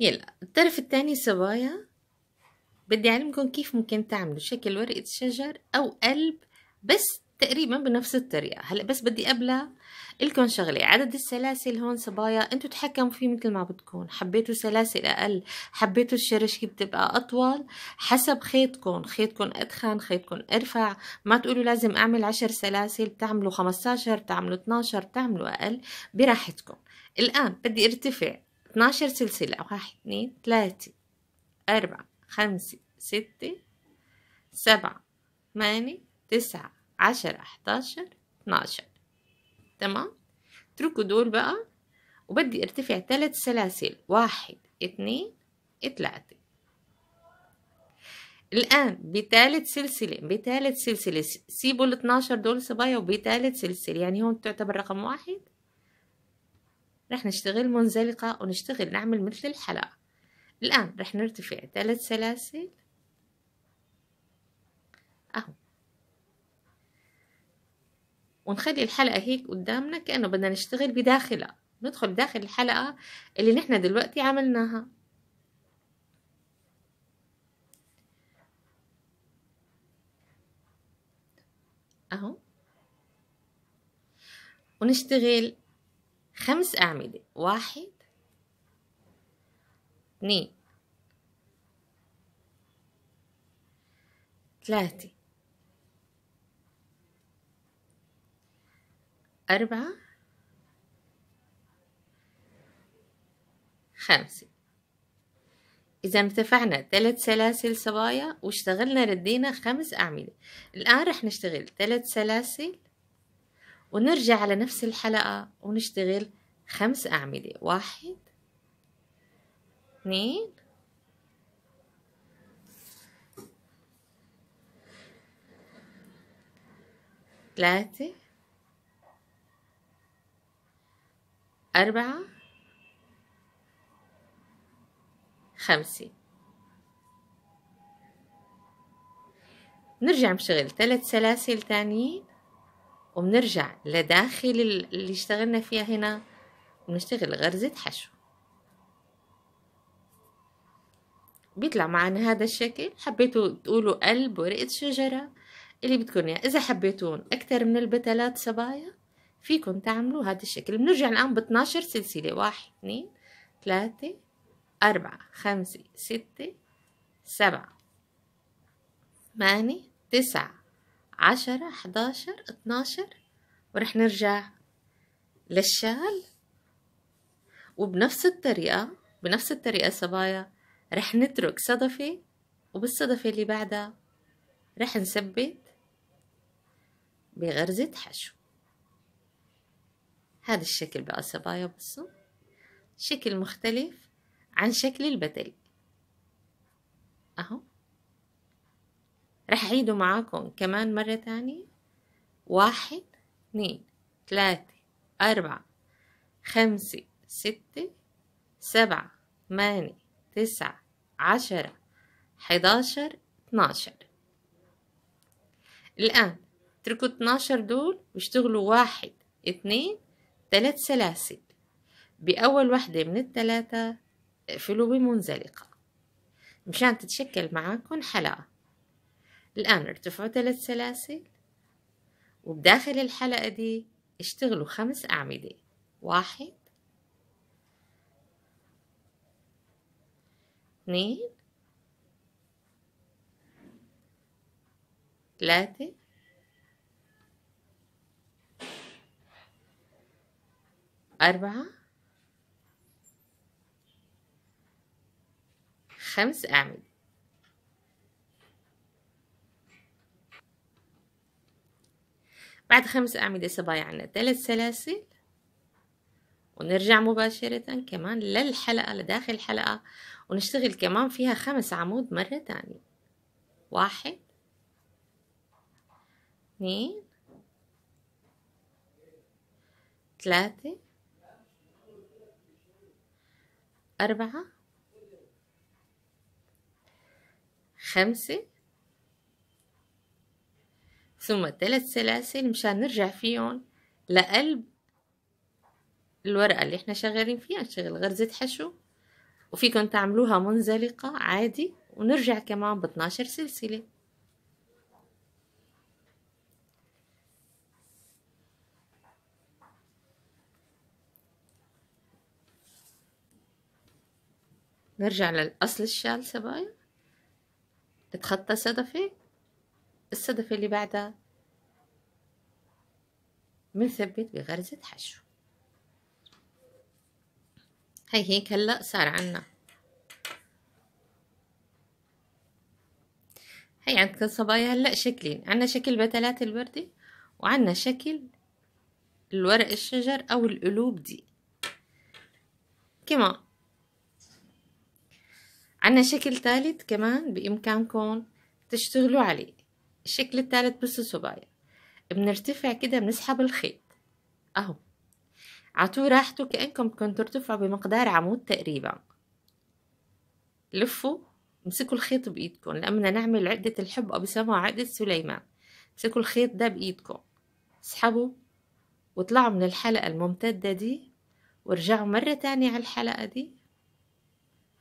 يلا الطرف التاني صبايا بدي اعلمكم كيف ممكن تعملوا شكل ورقة شجر او قلب بس تقريبا بنفس الطريقة هلا بس بدي قبلها لكم شغلة عدد السلاسل هون صبايا انتو تحكموا فيه مثل ما بدكم حبيتوا سلاسل اقل حبيتوا الشراشيب تبقى اطول حسب خيطكم خيطكم اتخن خيطكم ارفع ما تقولوا لازم اعمل عشر سلاسل بتعملوا 15 بتعملوا 12 بتعملوا اقل براحتكم الان بدي ارتفع 12 سلسلة واحد اتنين تلاتة أربعة خمسة ستة سبعة ثمانية تسعة عشرة حداشر اتناشر تمام اتركوا دول بقى وبدي ارتفع ثلاث سلاسل واحد اتنين تلاتة الآن بثالث سلسلة بثالث سلسلة سيبوا ال 12 دول صبايا وبثالث سلسلة يعني هون تعتبر رقم واحد رح نشتغل منزلقة ونشتغل نعمل مثل الحلقة الآن رح نرتفع ثلاث سلاسل أهو ونخلي الحلقة هيك قدامنا كأنه بدنا نشتغل بداخلها ندخل داخل الحلقة اللي نحن دلوقتي عملناها أهو ونشتغل خمس أعمدة واحد اثنين ثلاثة أربعة خمسة إذا ارتفعنا ثلاث سلاسل صبايا واشتغلنا ردينا خمس أعمدة الآن رح نشتغل ثلاث سلاسل ونرجع على نفس الحلقة ونشتغل خمس أعمدة واحد اثنين ثلاثة أربعة خمسة نرجع نشتغل ثلاث سلاسل تانيين وبنرجع لداخل اللي اشتغلنا فيها هنا بنشتغل غرزة حشو بيطلع معنا هذا الشكل حبيتوا تقولوا قلب ورقة شجرة اللي بدكم اياه يعني اذا حبيتون اكثر من البتلات صبايا فيكم تعملوا هذا الشكل بنرجع الان ب 12 سلسله واحد اثنين ثلاثة أربعة خمسة ستة سبعة ثمانية تسعة عشرة حداشر اتناشر ورح نرجع للشال وبنفس الطريقة بنفس الطريقة سبايا رح نترك صدفة وبالصدفة اللي بعدها رح نثبت بغرزة حشو هذا الشكل بقى سبايا بصوا شكل مختلف عن شكل البتل اهو رح أعيده معاكم كمان مرة تانية واحد اتنين تلاتة أربعة خمسة ستة سبعة ثمانية تسعة عشرة حداشر اتناشر الآن اتركوا اتناشر دول واشتغلوا واحد اتنين تلات سلاسل بأول وحدة من التلاتة اقفلوا بمنزلقة مشان تتشكل معاكم حلقة الآن ارتفعوا ثلاث سلاسل وبداخل الحلقة دي اشتغلوا خمس أعمدة واحد اثنين ثلاثة أربعة خمس أعمدة بعد خمس أعمدة صبايا عنا ثلاث سلاسل ونرجع مباشرة كمان للحلقة لداخل الحلقة ونشتغل كمان فيها خمس عمود مرة تانية واحد اثنين ثلاثة أربعة خمسة ثم ثلاث سلاسل مشان نرجع فيهم لقلب الورقة اللي احنا شغالين فيها نشغل غرزة حشو وفيكم تعملوها منزلقة عادي ونرجع كمان باتناشر سلسلة نرجع لأصل الشال سبايا تتخطى صدفة الصدفة اللي بعدها بنثبت بغرزة حشو هي هيك هلأ صار عنا هي عندك الصبايا هلأ شكلين عنا شكل بتلات الوردة وعنا شكل الورق الشجر أو القلوب دي كمان عنا شكل ثالث كمان بإمكانكم تشتغلوا عليه الشكل الثالث بصوا صبايا بنرتفع كده بنسحب الخيط اهو عطوه راحته كأنكم كنتوا ترتفعوا بمقدار عمود تقريبا لفوا امسكوا الخيط بايدكم لأمنا نعمل عدة الحب أو بيسموها عدة سليمان امسكوا الخيط ده بايدكم اسحبوا وطلعوا من الحلقة الممتدة دي وارجعوا مرة تانية على الحلقة دي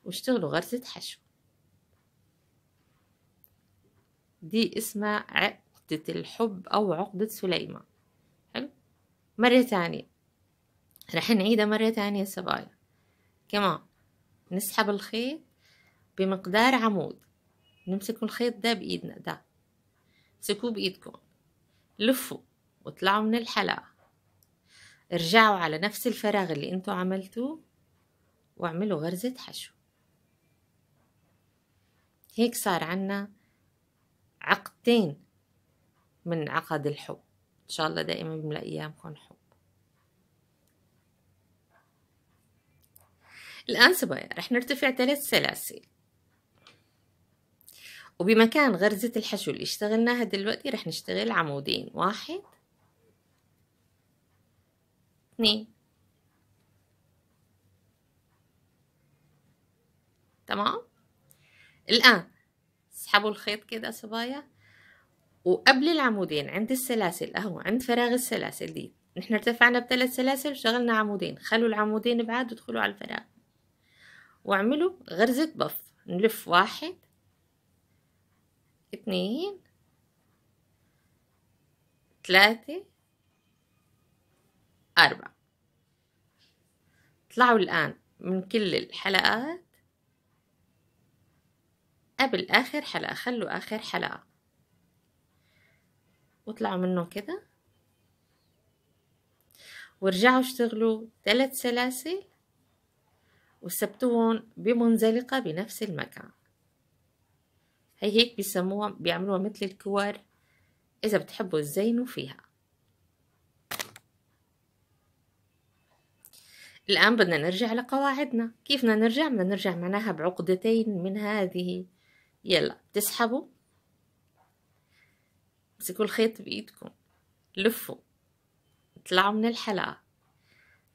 واشتغلوا غرزة حشو دي اسمها عقدة الحب أو عقدة سليمة حلو مرة تانية رح نعيدها مرة تانية سبايا كمان نسحب الخيط بمقدار عمود نمسك الخيط ده بإيدنا ده امسكوه بإيدكم لفوا وطلعوا من الحلقة ارجعوا على نفس الفراغ اللي انتوا عملتوه واعملوا غرزة حشو هيك صار عنا عقدتين من عقد الحب إن شاء الله دائما من أيامكم حب الآن سبايا رح نرتفع ثلاث سلاسل وبمكان غرزة الحشو اللي اشتغلناها دلوقتي رح نشتغل عمودين واحد اثنين تمام الآن اسحبوا الخيط كده صبايا وقبل العمودين عند السلاسل اهو عند فراغ السلاسل دي نحن ارتفعنا بثلاث سلاسل وشغلنا عمودين خلوا العمودين بعاد ودخلوا على الفراغ واعملوا غرزة بف نلف واحد اتنين ثلاثة أربعة طلعوا الآن من كل الحلقات قبل آخر حلقة خلوا آخر حلقة واطلعوا منه كده ورجعوا اشتغلوا ثلاث سلاسل وثبتوهم بمنزلقة بنفس المكان هي هيك بيسموها بيعملوها مثل الكور إذا بتحبوا تزينوا فيها الآن بدنا نرجع لقواعدنا كيف بدنا نرجع؟ بدنا نرجع معناها بعقدتين من هذه يلا تسحبوا امسكوا الخيط بايدكم لفوا طلعوا من الحلقة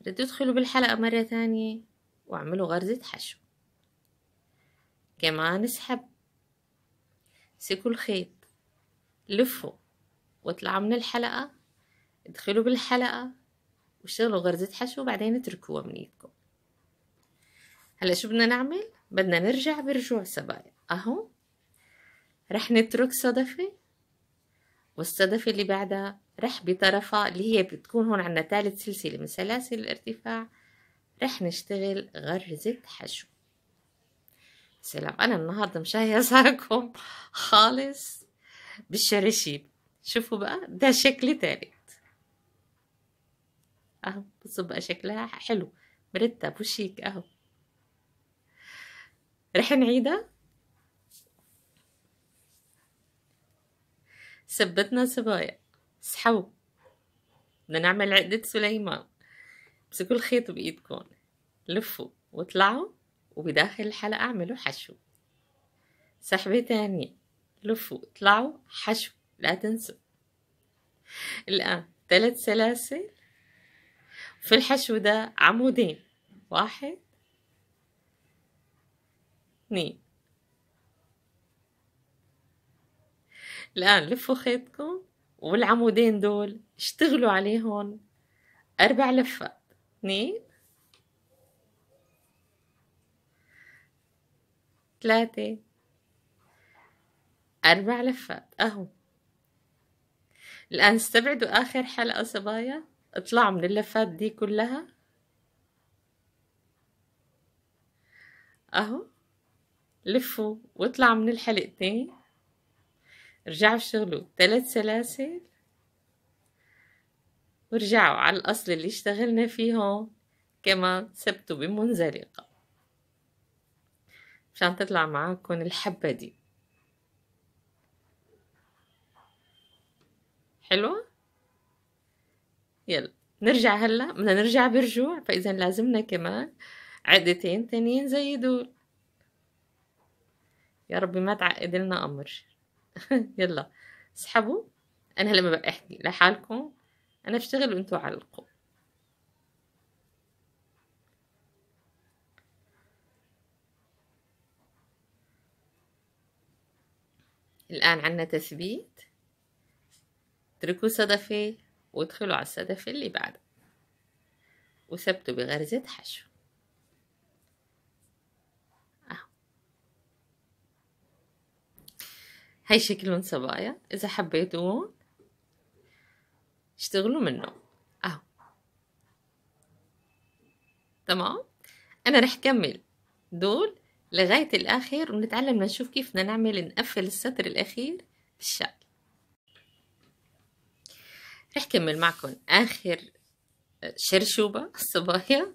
ردوا ادخلوا بالحلقة مرة تانية واعملوا غرزة حشو كمان اسحب امسكوا الخيط لفوا واطلعوا من الحلقة ادخلوا بالحلقة واشتغلوا غرزة حشو وبعدين اتركوها من ايدكم هلا شو بدنا نعمل بدنا نرجع برجوع سبايا اهو رح نترك صدفة والصدفة اللي بعدها رح بطرفها اللي هي بتكون هون عنا ثالث سلسلة من سلاسل الارتفاع رح نشتغل غرزة حشو سلام أنا النهاردة مشهيصاكم *laughs* خالص بالشراشيب شوفوا بقى ده شكل ثالث اهو بصوا بقى شكلها حلو مرتب وشيك اهو رح نعيدها ثبتنا صبايا سحوا بدنا نعمل عقدة سليمان امسكوا الخيط بإيدكم لفوا وطلعوا وبداخل الحلقة اعملوا حشو سحبة تانية لفوا طلعوا حشو لا تنسوا الآن ثلاث سلاسل في الحشو ده عمودين واحد اثنين الآن لفوا خيطكم والعمودين دول اشتغلوا عليهم أربع لفات اثنين ثلاثة أربع لفات أهو الآن استبعدوا آخر حلقة صبايا اطلعوا من اللفات دي كلها أهو لفوا واطلعوا من الحلقتين رجعوا اشتغلوا ثلاث سلاسل ورجعوا على الأصل اللي اشتغلنا فيه هون كما ثبتوا بمنزلقة مشان تطلع معاكم الحبة دي حلوة؟ يلا نرجع هلا بدنا نرجع برجوع فإذا لازمنا كمان عدتين تانيين زي دول يا ربي ما تعقد لنا أمر *laughs* يلا اسحبوا انا هلا ما بقى احكي لحالكم انا بشتغل وانتوا علقوا الآن عنا تثبيت اتركوا صدفة وادخلوا على الصدفة اللي بعدها وثبتوا بغرزة حشو هاي شكلهم صبايا إذا حبيتوهم اشتغلوا منه أهو تمام أنا رح كمل دول لغاية الآخر ونتعلم لنشوف كيف بدنا نعمل نقفل السطر الأخير بالشكل رح كمل معكم آخر شرشوبة الصبايا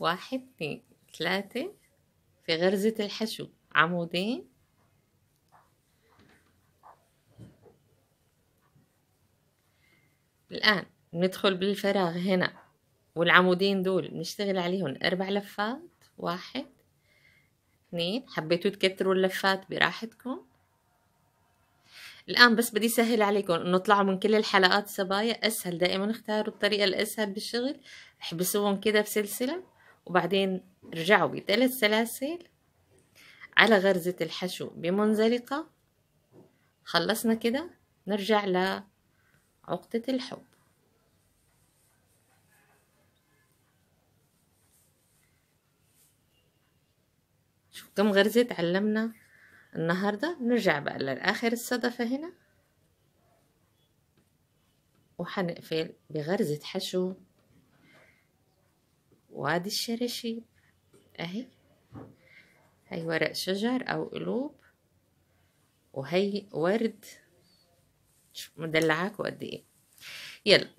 واحد اتنين تلاتة في غرزة الحشو عمودين الآن ندخل بالفراغ هنا والعمودين دول نشتغل عليهم أربع لفات واحد اثنين حبيتوا تكتروا اللفات براحتكم الآن بس بدي سهل عليكم إنه طلعوا من كل الحلقات سبايا أسهل دائما اختاروا الطريقة الأسهل بالشغل احبسوهم كده بسلسلة وبعدين رجعوا بثلاث سلاسل على غرزة الحشو بمنزلقة خلصنا كده نرجع لعقدة الحب شو كم غرزة تعلمنا النهاردة نرجع بقى لآخر الصدفة هنا وحنقفل بغرزة حشو وادي الشراشيب اهي هي ورق شجر او قلوب وهي ورد شوف وقد ايه يلا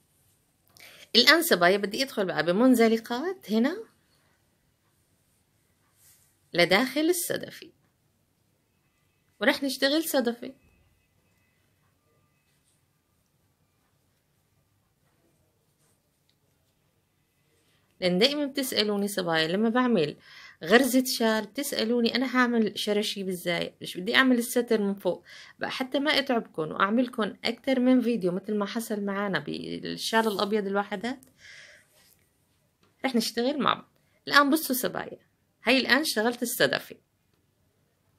الانصبه بدي ادخل بقى بمنزلقات هنا لداخل الصدفي ورح نشتغل صدفي لان دائما بتسالوني صبايا لما بعمل غرزة شال بتسألوني أنا هعمل شرشي بالزاي مش بدي أعمل الستر من فوق بقى حتى ما أتعبكم وأعملكم أكتر من فيديو مثل ما حصل معنا بالشال الأبيض الوحدات رح نشتغل مع بعض الآن بصوا صبايا هاي الآن شغلت الصدفي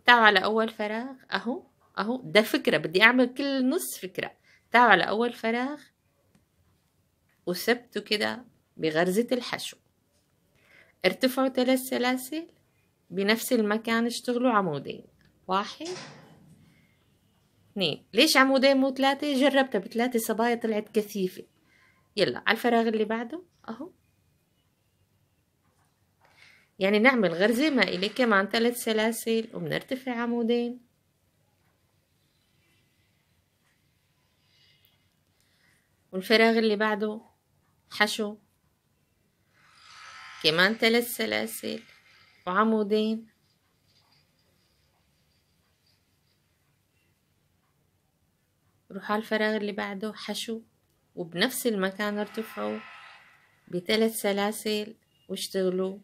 تعوا على أول فراغ أهو أهو ده فكرة بدي أعمل كل نص فكرة تعوا على أول فراغ وثبته كده بغرزة الحشو ارتفعوا ثلاث سلاسل بنفس المكان اشتغلوا عمودين واحد اثنين ليش عمودين مو ثلاثة جربتها بثلاثة صبايا طلعت كثيفة يلا على الفراغ اللي بعده اهو يعني نعمل غرزة مائلة كمان ثلاث سلاسل وبنرتفع عمودين والفراغ اللي بعده حشو كمان ثلاث سلاسل وعمودين روح على الفراغ اللي بعده حشو وبنفس المكان ارتفعوا بثلاث سلاسل واشتغلوا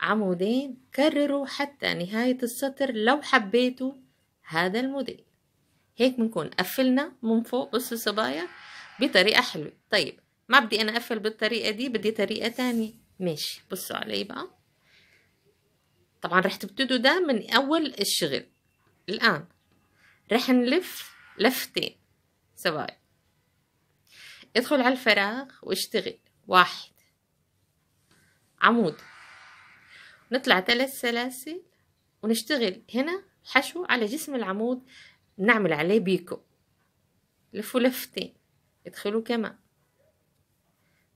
عمودين كرروا حتى نهاية السطر لو حبيتوا هذا الموديل هيك بنكون قفلنا من فوق بصوا صبايا بطريقة حلوة طيب ما بدي أنا أقفل بالطريقة دي بدي طريقة تانية ماشي بصوا علي بقى طبعا رح تبتدوا ده من اول الشغل الان رح نلف لفتين سبايا ادخل على الفراغ واشتغل واحد عمود نطلع ثلاث سلاسل ونشتغل هنا حشو على جسم العمود نعمل عليه بيكو لفوا لفتين ادخلوا كمان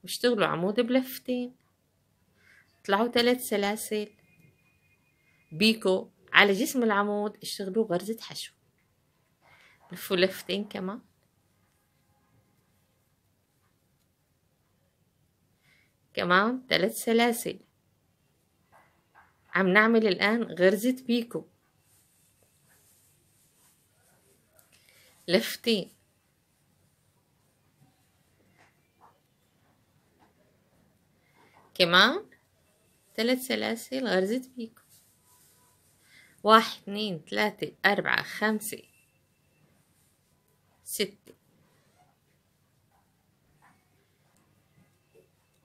واشتغلوا عمود بلفتين طلعوا ثلاث سلاسل بيكو على جسم العمود اشتغلوا غرزة حشو لفوا لفتين كمان كمان ثلاث سلاسل عم نعمل الآن غرزة بيكو لفتين كمان ثلاث سلاسل غرزت بيكم واحد اتنين ثلاثة أربعة خمسة ستة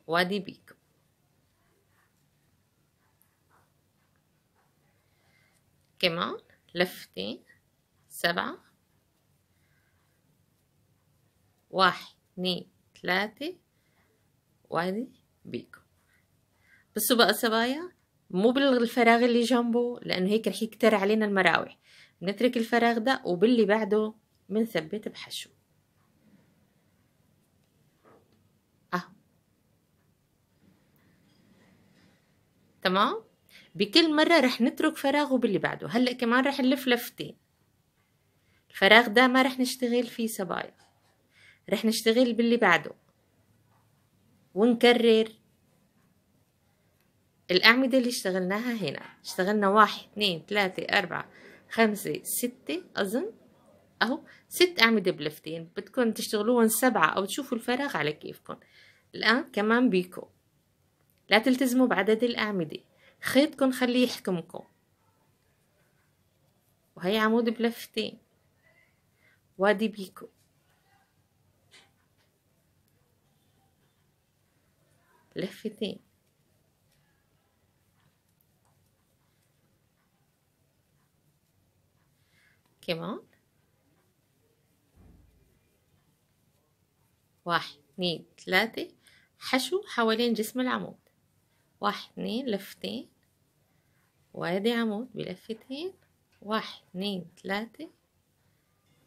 وادي بيكم كمان لفتين سبعة واحد اتنين ثلاثة وادي بيكم بس بقى سبايا مو بالفراغ اللي جنبه لانه هيك رح يكتر علينا المراوح بنترك الفراغ ده وباللي بعده بنثبت بحشو اه تمام بكل مرة رح نترك فراغ وباللي بعده هلأ كمان رح نلف لفتين الفراغ ده ما رح نشتغل فيه سبايا رح نشتغل باللي بعده ونكرر الأعمدة اللي اشتغلناها هنا اشتغلنا واحد اثنين ثلاثة أربعة خمسة ستة أظن أهو ست أعمدة بلفتين بدكم تشتغلوهم سبعة أو تشوفوا الفراغ على كيفكم الآن كمان بيكو لا تلتزموا بعدد الأعمدة خيطكم خليه يحكمكم وهي عمود بلفتين وادي بيكو لفتين كمان واحد اثنين ثلاثة حشو حوالين جسم العمود واحد اثنين لفتين وادي عمود بلفتين واحد اثنين ثلاثة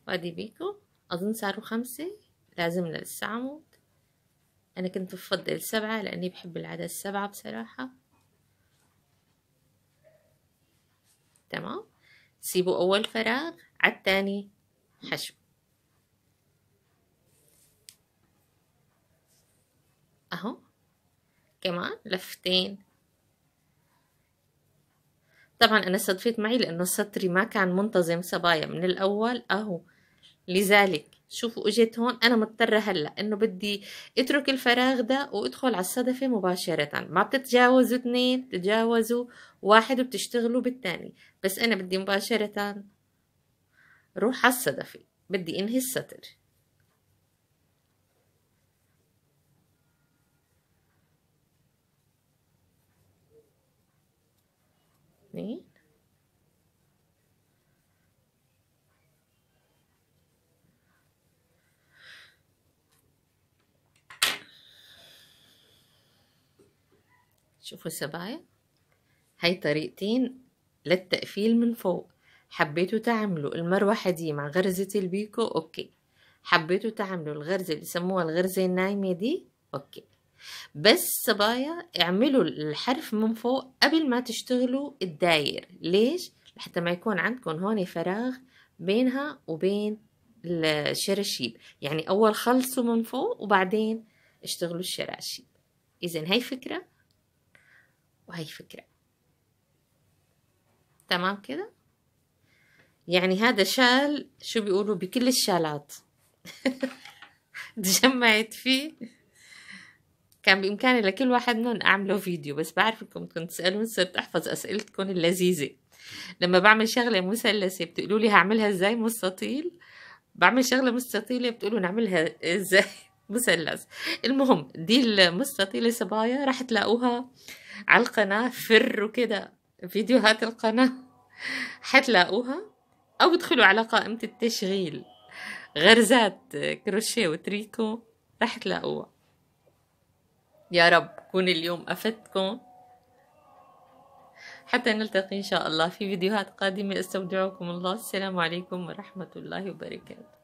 وادي بيكو أظن صاروا خمسة لازمنا لسه عمود أنا كنت بفضل سبعة لأني بحب العدد سبعة بصراحة تمام سيبوا أول فراغ عالتاني حشو اهو كمان لفتين طبعا انا صدفيت معي لانه سطري ما كان منتظم صبايا من الاول اهو لذلك شوفوا اجيت هون انا مضطرة هلا انه بدي اترك الفراغ ده وادخل على الصدفة مباشرة ما بتتجاوزوا اثنين بتتجاوزوا واحد وبتشتغلوا بالتاني بس انا بدي مباشرة روح على الصدفة بدي انهي السطر شوفوا سبايا هاي طريقتين للتقفيل من فوق حبيتوا تعملوا المروحة دي مع غرزة البيكو أوكي حبيتوا تعملوا الغرزة اللي سموها الغرزة النايمة دي أوكي بس صبايا اعملوا الحرف من فوق قبل ما تشتغلوا الداير ليش؟ لحتى ما يكون عندكم هون فراغ بينها وبين الشراشيب يعني أول خلصوا من فوق وبعدين اشتغلوا الشراشيب إذا هاي فكرة وهي فكرة تمام كده يعني هذا شال شو بيقولوا بكل الشالات *laughs* تجمعت فيه كان بإمكاني لكل واحد منهم أعمله فيديو بس بعرف إنكم تسألون صرت أحفظ أسئلتكم اللذيذة لما بعمل شغلة مثلثة بتقولوا لي هعملها إزاي مستطيل بعمل شغلة مستطيلة بتقولوا نعملها إزاي *laughs* مثلث المهم دي المستطيلة صبايا راح تلاقوها على القناة فر وكده فيديوهات القناة حتلاقوها أو ادخلوا على قائمة التشغيل غرزات كروشيه وتريكو رح تلاقوها يا رب كون اليوم أفدتكم حتى نلتقي إن شاء الله في فيديوهات قادمة استودعكم الله السلام عليكم ورحمة الله وبركاته